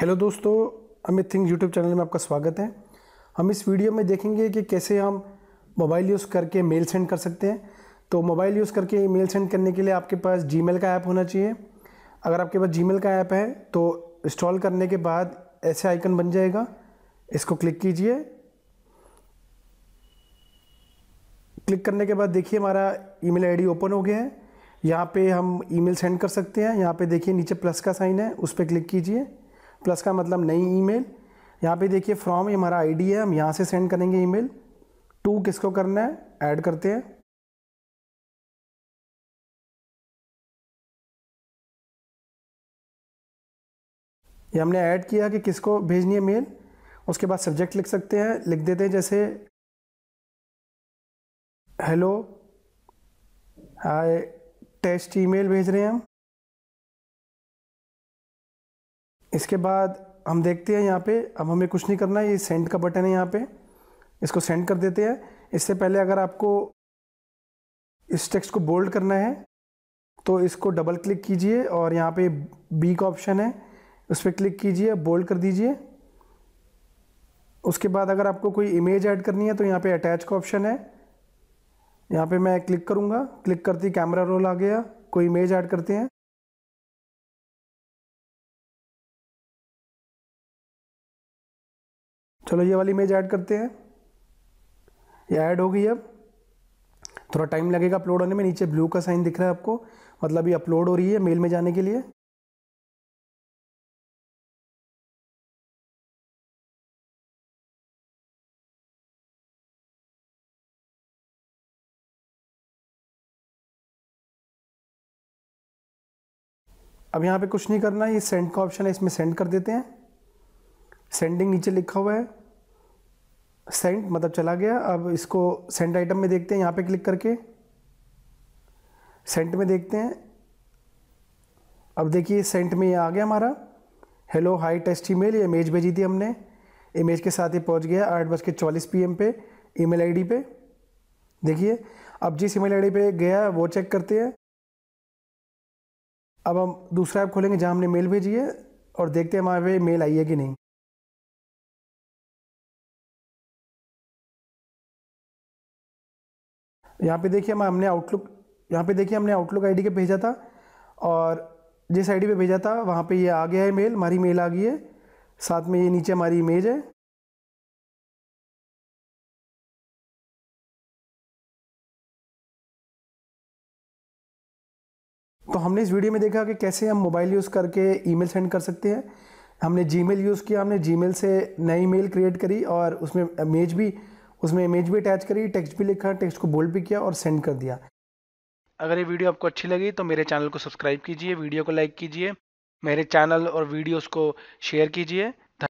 hello दोस्तों Amit thing YouTube channel में आपका स्वागत है हम इस वीडियो में देखेंगे कि कैसे हम मोबाइल यूज़ करके मेल सेंड कर सकते हैं तो मोबाइल यूज़ करके मेल सेंड करने के लिए आपके पास जी का ऐप होना चाहिए अगर आपके पास जी का ऐप है तो इंस्टॉल करने के बाद ऐसे आइकन बन जाएगा इसको क्लिक कीजिए क्लिक करने के बाद देखिए हमारा ईमेल आईडी ओपन हो गया है यहाँ पे हम ईमेल सेंड कर सकते हैं यहाँ पे देखिए नीचे प्लस का साइन है उस पर क्लिक कीजिए प्लस का मतलब नई ईमेल यहाँ पे देखिए फ्रॉम ये हमारा आईडी है हम यहाँ से सेंड करेंगे ईमेल टू किसको करना है ऐड करते हैं ये हमने ऐड किया कि किसको भेजनी है मेल उसके बाद सब्जेक्ट लिख सकते हैं लिख देते हैं जैसे हेलो हाय टेस्ट ईमेल भेज रहे हैं हम इसके बाद हम देखते हैं यहाँ पे अब हमें कुछ नहीं करना है ये सेंड का बटन है यहाँ पे इसको सेंड कर देते हैं इससे पहले अगर आपको इस टेक्स्ट को बोल्ड करना है तो इसको डबल क्लिक कीजिए और यहाँ पे बी का ऑप्शन है उस पर क्लिक कीजिए बोल्ड कर दीजिए उसके बाद अगर आपको कोई इमेज ऐड करनी है तो यहाँ पे अटैच का ऑप्शन है यहाँ पे मैं क्लिक करूँगा क्लिक करते ही कैमरा रोल आ गया कोई इमेज ऐड करते हैं चलो ये वाली इमेज ऐड करते हैं ये ऐड हो गई अब थोड़ा टाइम लगेगा अपलोड होने में नीचे ब्लू का साइन दिख रहा है आपको मतलब ये अपलोड हो रही है मेल में जाने के लिए अब यहाँ पे कुछ नहीं करना ये सेंड का ऑप्शन है इसमें सेंड कर देते हैं सेंडिंग नीचे लिखा हुआ है सेंट मतलब चला गया अब इसको सेंट आइटम में देखते हैं यहाँ पे क्लिक करके सेंट में देखते हैं अब देखिए सेंट में ये आ गया हमारा हेलो हाई टेस्ट ईमेल ये इमेज भेजी थी हमने इमेज के साथ ही पहुँच गया आठ बज के चौलीस पी एम पे आई डी पे देखिए अब जिस ईमेल डी पे गया वो चेक करते हैं अब हम दूसरा ऐप खोलेंगे जहाँ हमने मेल भेजी है और देखते हैं हमारे पे मेल आई है कि नहीं यहाँ पे देखिए हम हमने आउटलुक यहाँ पे देखिए हमने आउटलुक आईडी के भेजा था और जिस आईडी पे भेजा था वहाँ पे ये आ गया है मेल हमारी मेल आ गई है साथ में ये नीचे हमारी इमेज है तो हमने इस वीडियो में देखा कि कैसे हम मोबाइल यूज़ करके ईमेल सेंड कर सकते हैं हमने जीमेल यूज़ किया हमने जीमेल से नई मेल क्रिएट करी और उसमें इमेज भी उसमें इमेज भी अटैच करी टेक्स्ट भी लिखा टेक्स्ट को बोल्ड भी किया और सेंड कर दिया अगर ये वीडियो आपको अच्छी लगी तो मेरे चैनल को सब्सक्राइब कीजिए वीडियो को लाइक कीजिए मेरे चैनल और वीडियोस को शेयर कीजिए